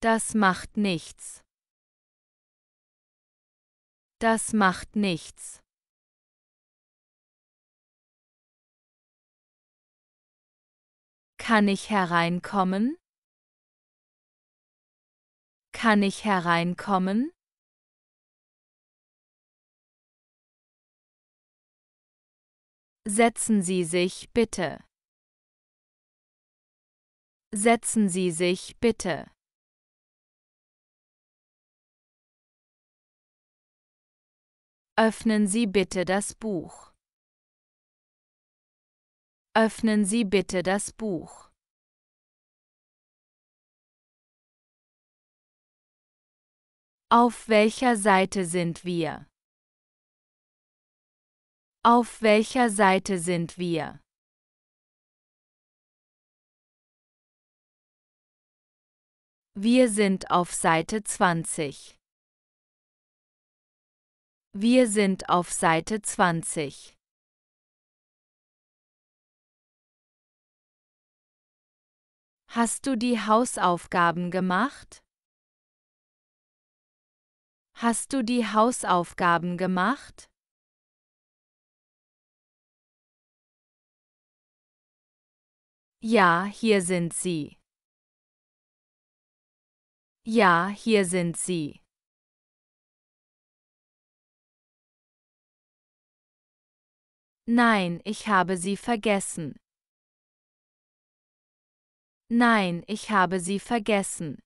Das macht nichts. Das macht nichts. Kann ich hereinkommen? Kann ich hereinkommen? Setzen Sie sich bitte. Setzen Sie sich bitte. Öffnen Sie bitte das Buch. Öffnen Sie bitte das Buch. Auf welcher Seite sind wir? Auf welcher Seite sind wir? Wir sind auf Seite 20. Wir sind auf Seite 20. Hast du die Hausaufgaben gemacht? Hast du die Hausaufgaben gemacht? Ja, hier sind sie. Ja, hier sind sie. Nein, ich habe sie vergessen. Nein, ich habe sie vergessen.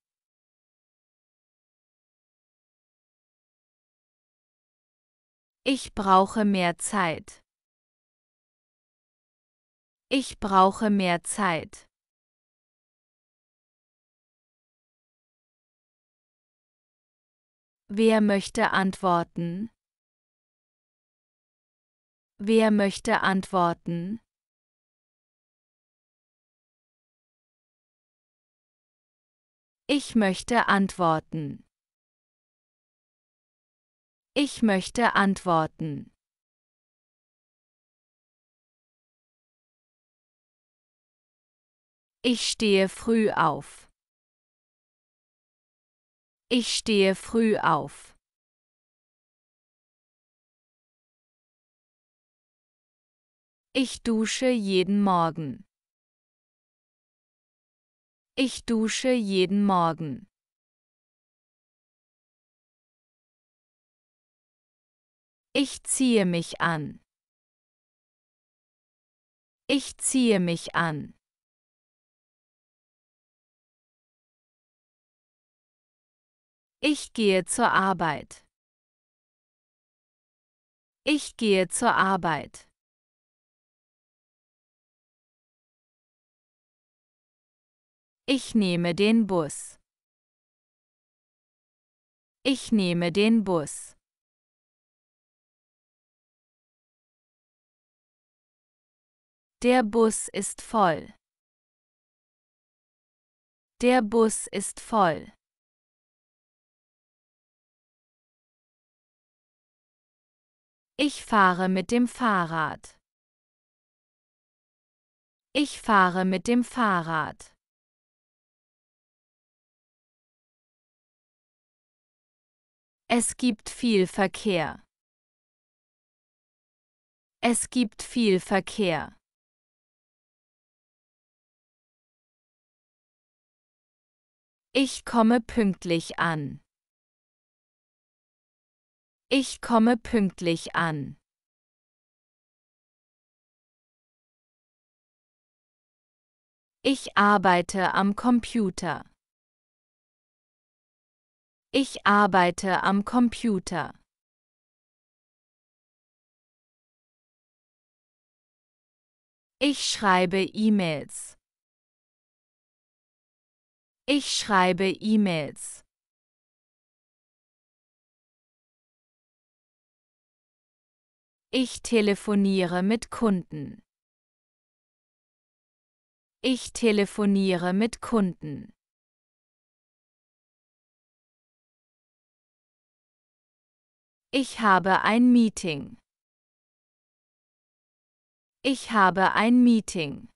Ich brauche mehr Zeit. Ich brauche mehr Zeit. Wer möchte antworten? Wer möchte antworten? Ich möchte antworten. Ich möchte antworten. Ich stehe früh auf. Ich stehe früh auf. Ich dusche jeden Morgen. Ich dusche jeden Morgen. Ich ziehe mich an. Ich ziehe mich an. Ich gehe zur Arbeit. Ich gehe zur Arbeit. Ich nehme den Bus. Ich nehme den Bus. Der Bus ist voll. Der Bus ist voll. Ich fahre mit dem Fahrrad. Ich fahre mit dem Fahrrad. Es gibt viel Verkehr. Es gibt viel Verkehr. Ich komme pünktlich an. Ich komme pünktlich an. Ich arbeite am Computer. Ich arbeite am Computer. Ich schreibe E-Mails. Ich schreibe E-Mails. Ich telefoniere mit Kunden. Ich telefoniere mit Kunden. Ich habe ein Meeting. Ich habe ein Meeting.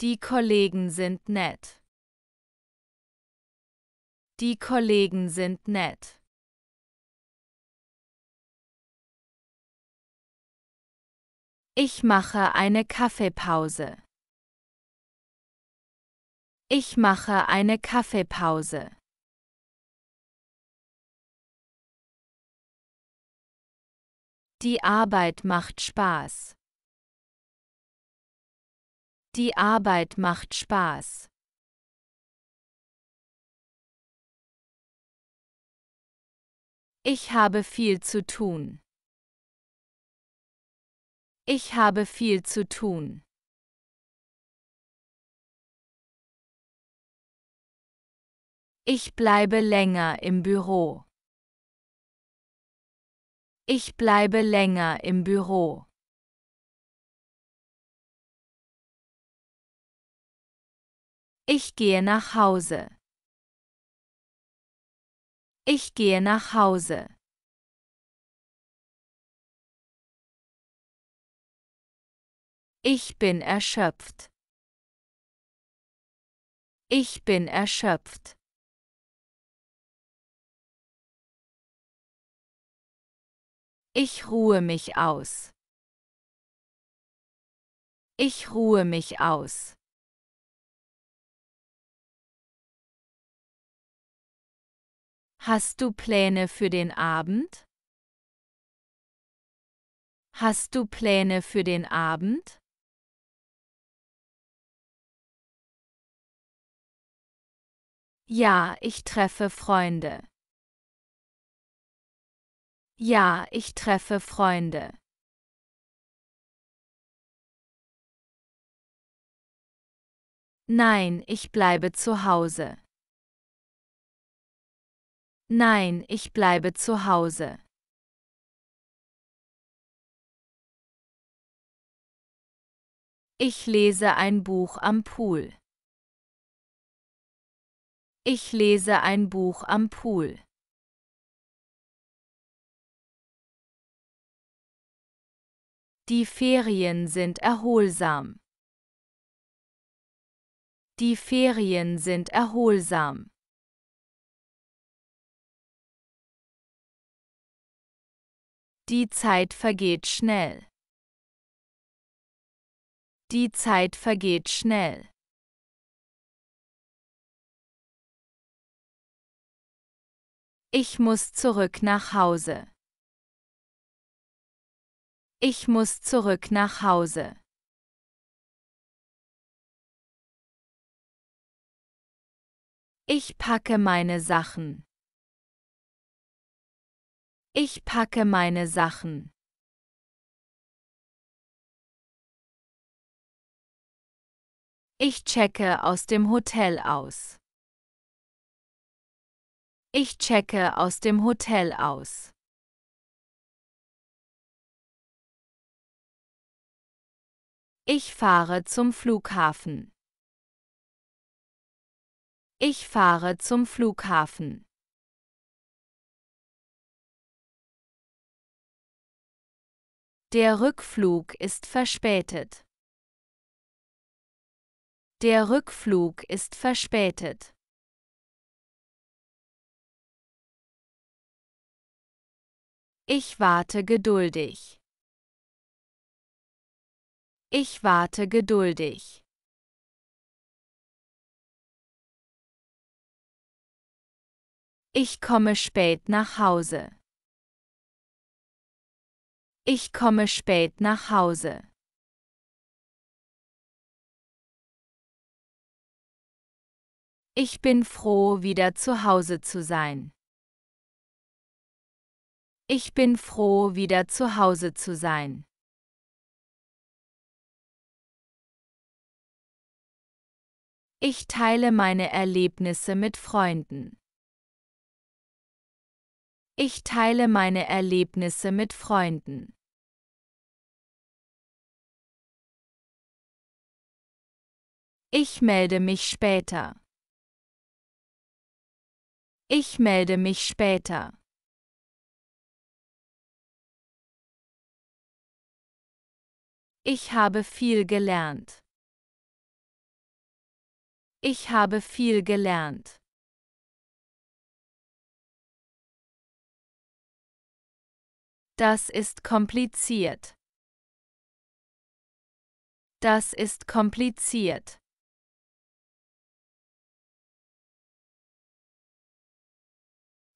Die Kollegen sind nett. Die Kollegen sind nett. Ich mache eine Kaffeepause. Ich mache eine Kaffeepause. Die Arbeit macht Spaß. Die Arbeit macht Spaß. Ich habe viel zu tun. Ich habe viel zu tun. Ich bleibe länger im Büro. Ich bleibe länger im Büro. Ich gehe nach Hause. Ich gehe nach Hause. Ich bin erschöpft. Ich bin erschöpft. Ich ruhe mich aus. Ich ruhe mich aus. Hast du Pläne für den Abend? Hast du Pläne für den Abend? Ja, ich treffe Freunde. Ja, ich treffe Freunde. Nein, ich bleibe zu Hause. Nein, ich bleibe zu Hause. Ich lese ein Buch am Pool. Ich lese ein Buch am Pool. Die Ferien sind erholsam. Die Ferien sind erholsam. Die Zeit vergeht schnell. Die Zeit vergeht schnell. Ich muss zurück nach Hause. Ich muss zurück nach Hause. Ich packe meine Sachen. Ich packe meine Sachen. Ich checke aus dem Hotel aus. Ich checke aus dem Hotel aus. Ich fahre zum Flughafen. Ich fahre zum Flughafen. Der Rückflug ist verspätet. Der Rückflug ist verspätet. Ich warte geduldig. Ich warte geduldig. Ich komme spät nach Hause. Ich komme spät nach Hause. Ich bin froh, wieder zu Hause zu sein. Ich bin froh, wieder zu Hause zu sein. Ich teile meine Erlebnisse mit Freunden. Ich teile meine Erlebnisse mit Freunden. Ich melde mich später. Ich melde mich später. Ich habe viel gelernt. Ich habe viel gelernt. Das ist kompliziert. Das ist kompliziert.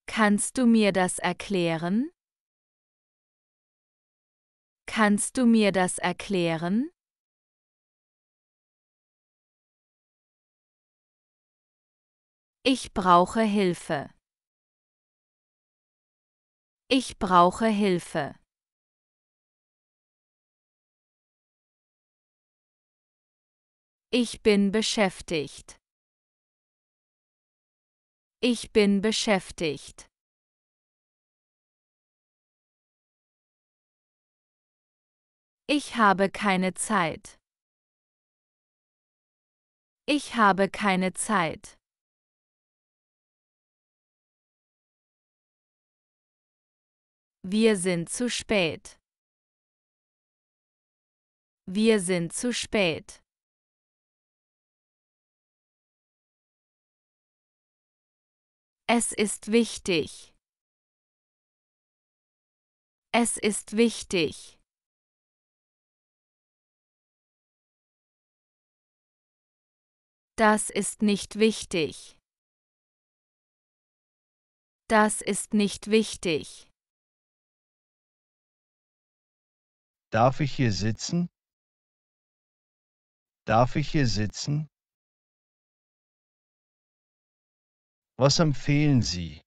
Kannst du mir das erklären? Kannst du mir das erklären? Ich brauche Hilfe. Ich brauche Hilfe. Ich bin beschäftigt. Ich bin beschäftigt. Ich habe keine Zeit. Ich habe keine Zeit. Wir sind zu spät. Wir sind zu spät. Es ist wichtig. Es ist wichtig. Das ist nicht wichtig. Das ist nicht wichtig. Darf ich hier sitzen? Darf ich hier sitzen? Was empfehlen Sie?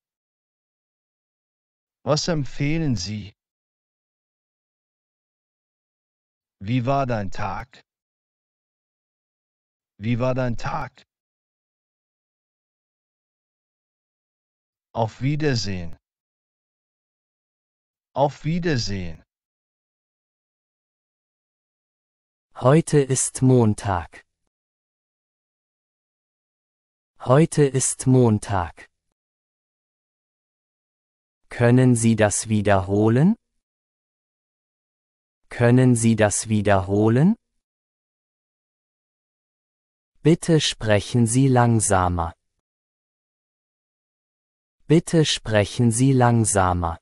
Was empfehlen Sie? Wie war dein Tag? Wie war dein Tag? Auf Wiedersehen. Auf Wiedersehen. Heute ist Montag. Heute ist Montag. Können Sie das wiederholen? Können Sie das wiederholen? Bitte sprechen Sie langsamer. Bitte sprechen Sie langsamer.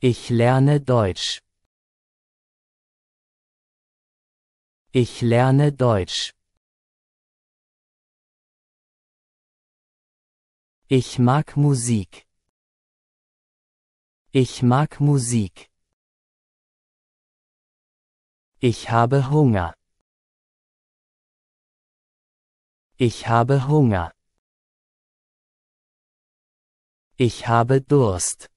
Ich lerne Deutsch. Ich lerne Deutsch. Ich mag Musik. Ich mag Musik. Ich habe Hunger. Ich habe Hunger. Ich habe Durst.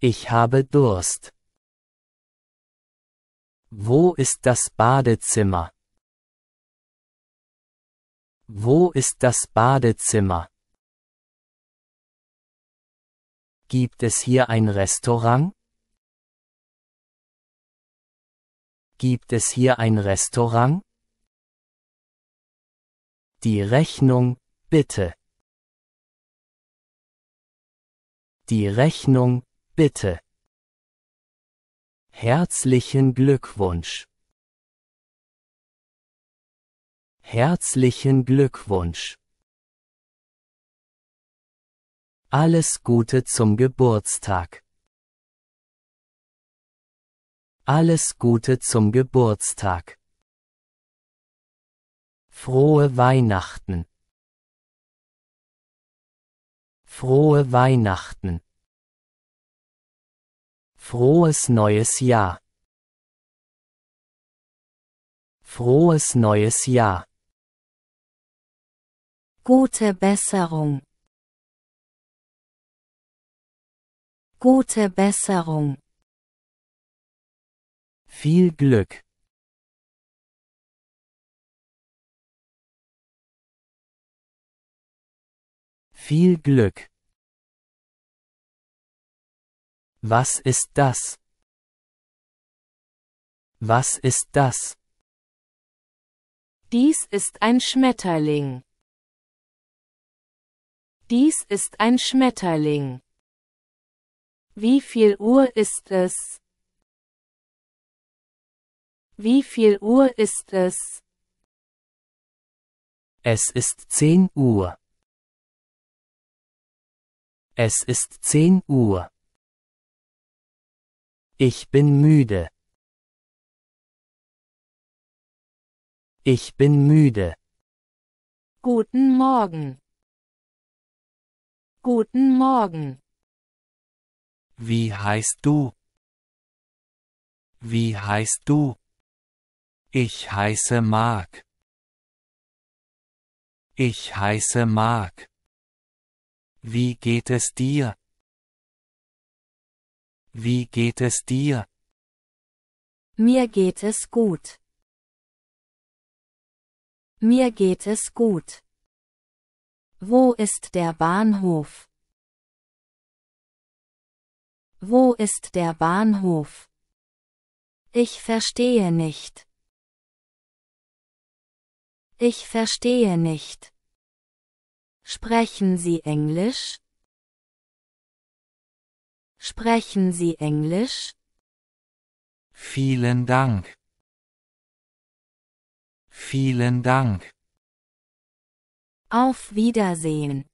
Ich habe Durst. Wo ist das Badezimmer? Wo ist das Badezimmer? Gibt es hier ein Restaurant? Gibt es hier ein Restaurant? Die Rechnung, bitte. Die Rechnung, bitte. Herzlichen Glückwunsch. Herzlichen Glückwunsch. Alles Gute zum Geburtstag. Alles Gute zum Geburtstag. Frohe Weihnachten. Frohe Weihnachten. Frohes neues Jahr. Frohes neues Jahr. Gute Besserung. Gute Besserung. Viel Glück. Viel Glück. Was ist das? Was ist das? Dies ist ein Schmetterling. Dies ist ein Schmetterling. Wie viel Uhr ist es? Wie viel Uhr ist es? Es ist zehn Uhr. Es ist zehn Uhr. Ich bin müde. Ich bin müde. Guten Morgen. Guten Morgen. Wie heißt du? Wie heißt du? Ich heiße Mark. Ich heiße Mark. Wie geht es dir? Wie geht es dir? Mir geht es gut. Mir geht es gut. Wo ist der Bahnhof? Wo ist der Bahnhof? Ich verstehe nicht. Ich verstehe nicht. Sprechen Sie Englisch? Sprechen Sie Englisch? Vielen Dank. Vielen Dank. Auf Wiedersehen.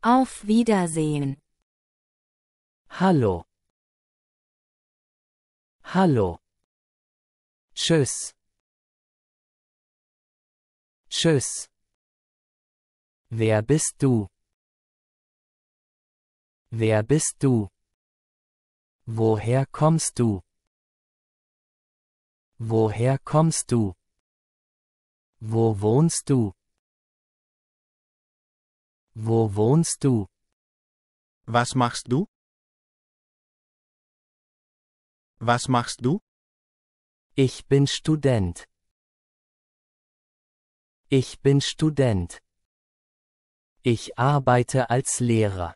Auf Wiedersehen. Hallo. Hallo. Tschüss. Tschüss. Wer bist du? Wer bist du? Woher kommst du? Woher kommst du? Wo wohnst du? Wo wohnst du? Was machst du? Was machst du? Ich bin Student. Ich bin Student. Ich arbeite als Lehrer.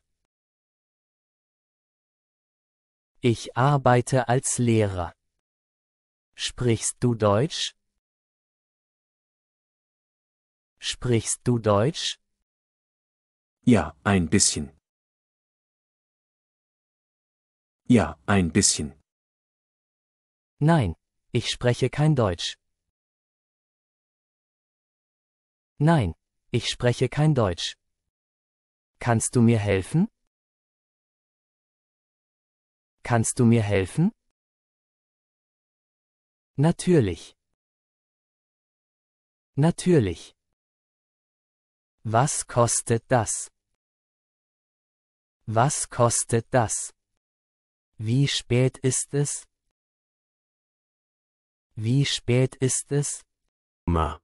Ich arbeite als Lehrer. Sprichst du Deutsch? Sprichst du Deutsch? Ja, ein bisschen. Ja, ein bisschen. Nein, ich spreche kein Deutsch. Nein, ich spreche kein Deutsch. Kannst du mir helfen? Kannst du mir helfen? Natürlich. Natürlich. Was kostet das? Was kostet das? Wie spät ist es? Wie spät ist es? Ma.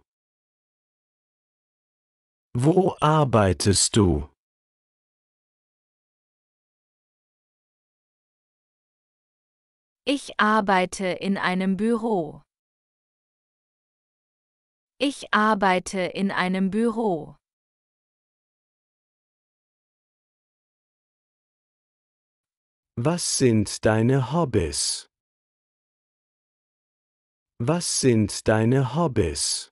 Wo arbeitest du? Ich arbeite in einem Büro. Ich arbeite in einem Büro. Was sind deine Hobbys? Was sind deine Hobbys?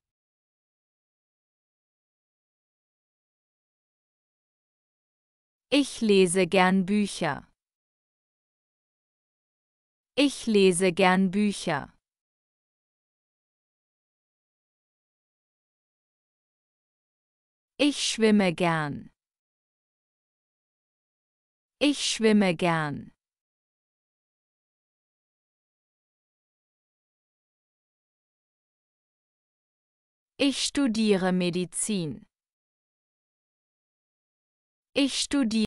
Ich lese gern Bücher. Ich lese gern Bücher. Ich schwimme gern. Ich schwimme gern. Ich studiere Medizin. Ich studiere.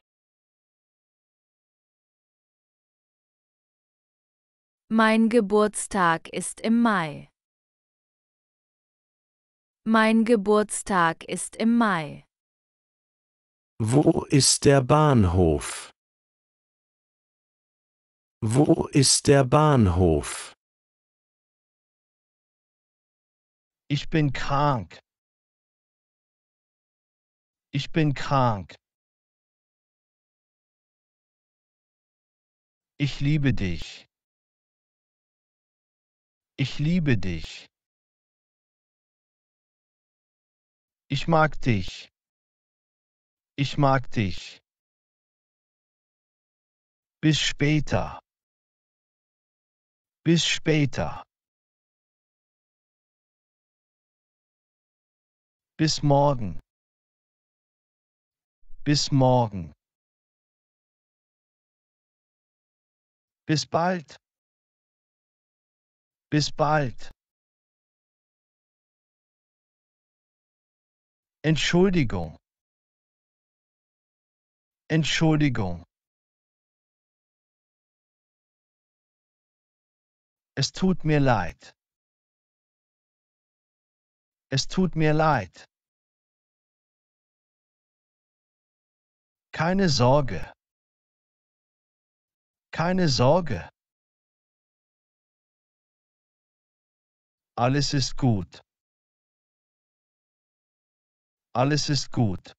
Mein Geburtstag ist im Mai. Mein Geburtstag ist im Mai. Wo ist der Bahnhof? Wo ist der Bahnhof? Ich bin krank. Ich bin krank. Ich liebe dich. Ich liebe dich. Ich mag dich. Ich mag dich. Bis später. Bis später. Bis morgen. Bis morgen. Bis bald. Bis bald. Entschuldigung. Entschuldigung. Es tut mir leid. Es tut mir leid. Keine Sorge. Keine Sorge. Alles ist gut. Alles ist gut.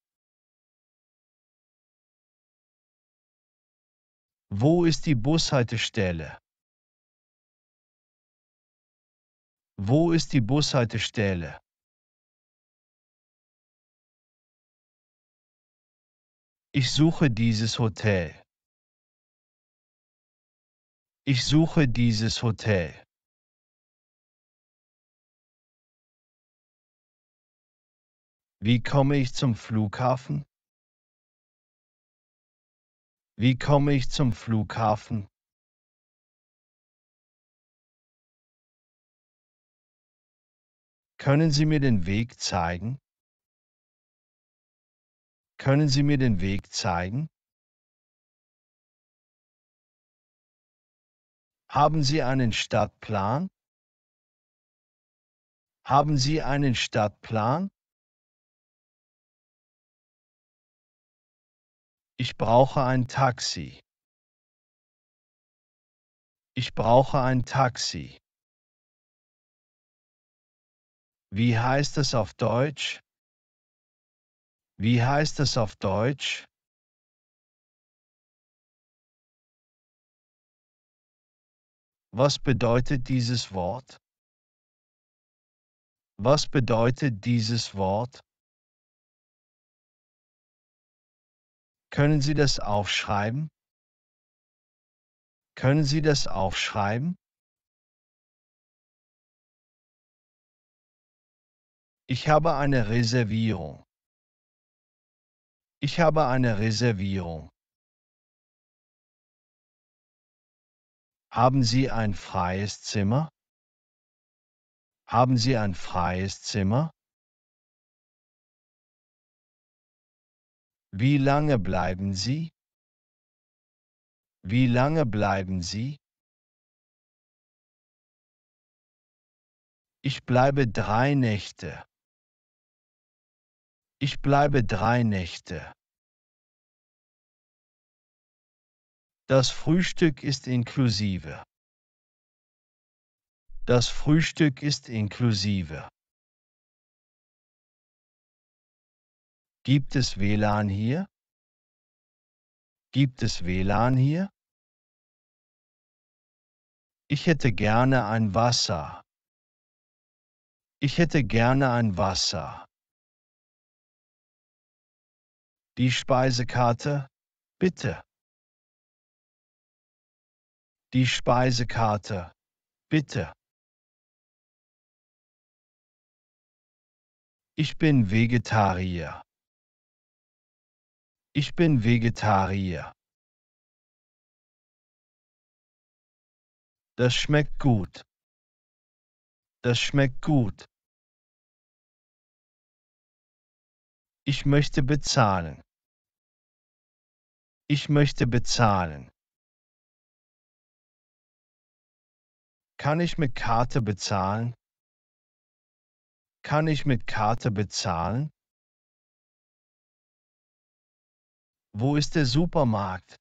Wo ist die Bushaltestelle? Wo ist die Bushaltestelle? Ich suche dieses Hotel. Ich suche dieses Hotel. Wie komme ich zum Flughafen? Wie komme ich zum Flughafen? Können Sie mir den Weg zeigen? Können Sie mir den Weg zeigen? Haben Sie einen Stadtplan? Haben Sie einen Stadtplan? Ich brauche ein Taxi. Ich brauche ein Taxi. Wie heißt es auf Deutsch? Wie heißt es auf Deutsch? Was bedeutet dieses Wort? Was bedeutet dieses Wort? Können Sie das aufschreiben? Können Sie das aufschreiben? Ich habe eine Reservierung. Ich habe eine Reservierung. Haben Sie ein freies Zimmer? Haben Sie ein freies Zimmer? Wie lange bleiben Sie? Wie lange bleiben Sie? Ich bleibe drei Nächte. Ich bleibe drei Nächte. Das Frühstück ist inklusive. Das Frühstück ist inklusive. Gibt es WLAN hier? Gibt es WLAN hier? Ich hätte gerne ein Wasser. Ich hätte gerne ein Wasser. Die Speisekarte, bitte die Speisekarte. Bitte. Ich bin Vegetarier. Ich bin Vegetarier. Das schmeckt gut. Das schmeckt gut. Ich möchte bezahlen. Ich möchte bezahlen. Kann ich mit Karte bezahlen? Kann ich mit Karte bezahlen? Wo ist der Supermarkt?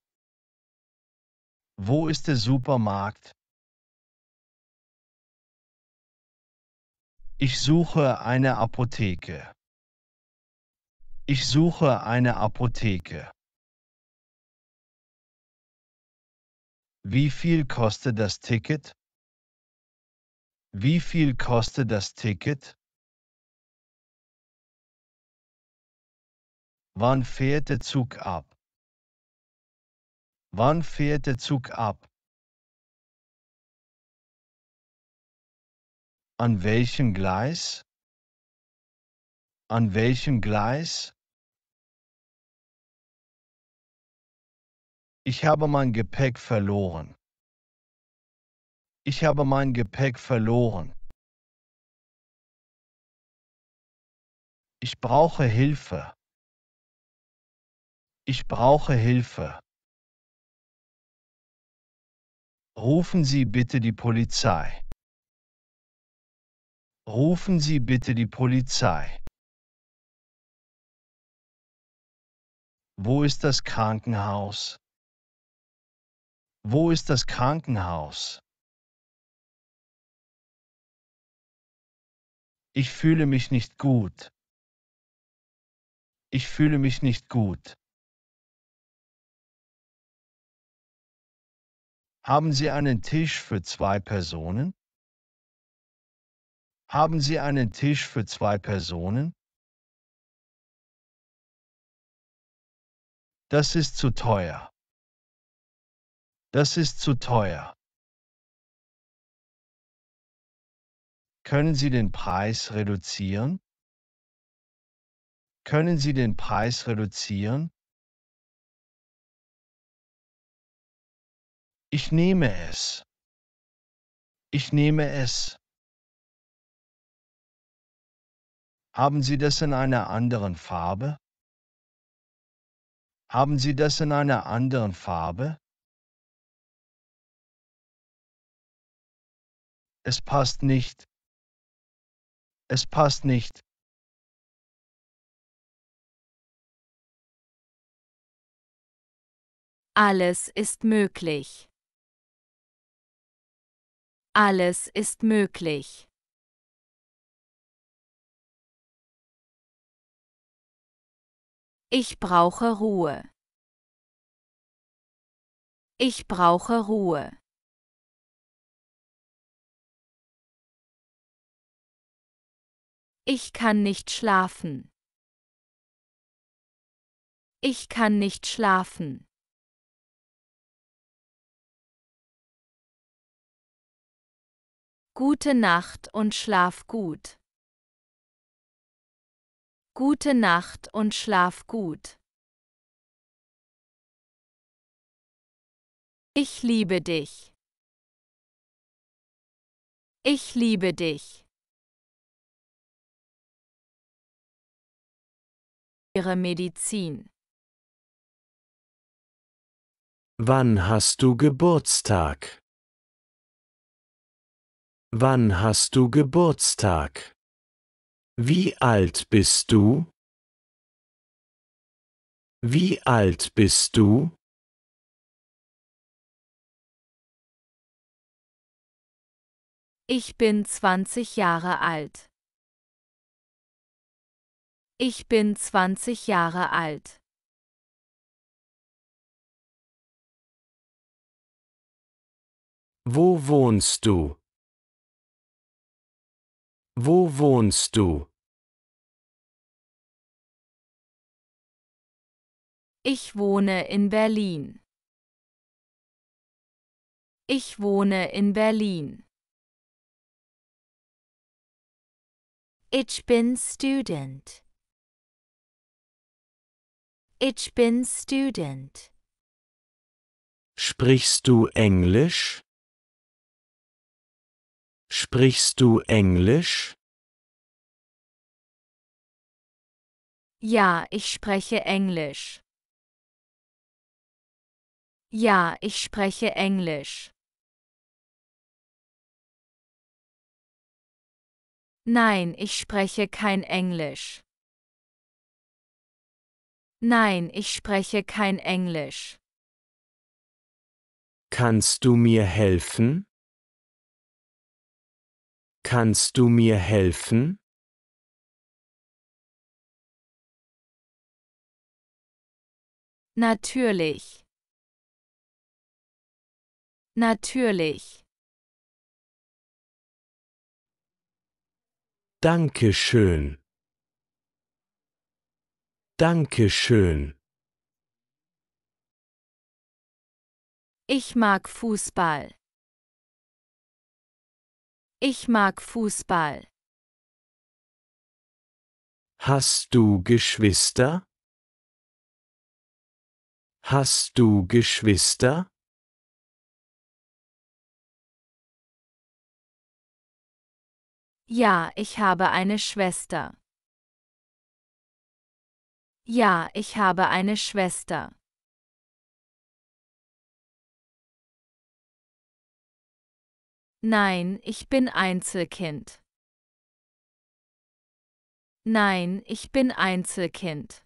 Wo ist der Supermarkt? Ich suche eine Apotheke. Ich suche eine Apotheke. Wie viel kostet das Ticket? Wie viel kostet das Ticket? Wann fährt der Zug ab? Wann fährt der Zug ab? An welchem Gleis? An welchem Gleis? Ich habe mein Gepäck verloren. Ich habe mein Gepäck verloren. Ich brauche Hilfe. Ich brauche Hilfe. Rufen Sie bitte die Polizei. Rufen Sie bitte die Polizei. Wo ist das Krankenhaus? Wo ist das Krankenhaus? Ich fühle mich nicht gut. Ich fühle mich nicht gut. Haben Sie einen Tisch für zwei Personen? Haben Sie einen Tisch für zwei Personen? Das ist zu teuer. Das ist zu teuer. Können Sie den Preis reduzieren? Können Sie den Preis reduzieren? Ich nehme es. Ich nehme es. Haben Sie das in einer anderen Farbe? Haben Sie das in einer anderen Farbe? Es passt nicht. Es passt nicht. Alles ist möglich. Alles ist möglich. Ich brauche Ruhe. Ich brauche Ruhe. Ich kann nicht schlafen. Ich kann nicht schlafen. Gute Nacht und schlaf gut. Gute Nacht und schlaf gut. Ich liebe dich. Ich liebe dich. Ihre Medizin. Wann hast du Geburtstag? Wann hast du Geburtstag? Wie alt bist du? Wie alt bist du? Ich bin zwanzig Jahre alt. Ich bin 20 Jahre alt. Wo wohnst du? Wo wohnst du? Ich wohne in Berlin. Ich wohne in Berlin. Ich bin Student. Ich bin Student. Sprichst du Englisch? Sprichst du Englisch? Ja, ich spreche Englisch. Ja, ich spreche Englisch. Nein, ich spreche kein Englisch. Nein, ich spreche kein Englisch. Kannst du mir helfen? Kannst du mir helfen? Natürlich. Natürlich. Danke schön. Dankeschön. Ich mag Fußball. Ich mag Fußball. Hast du Geschwister? Hast du Geschwister? Ja, ich habe eine Schwester. Ja, ich habe eine Schwester. Nein, ich bin Einzelkind. Nein, ich bin Einzelkind.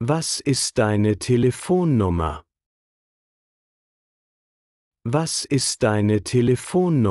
Was ist deine Telefonnummer? Was ist deine Telefonnummer?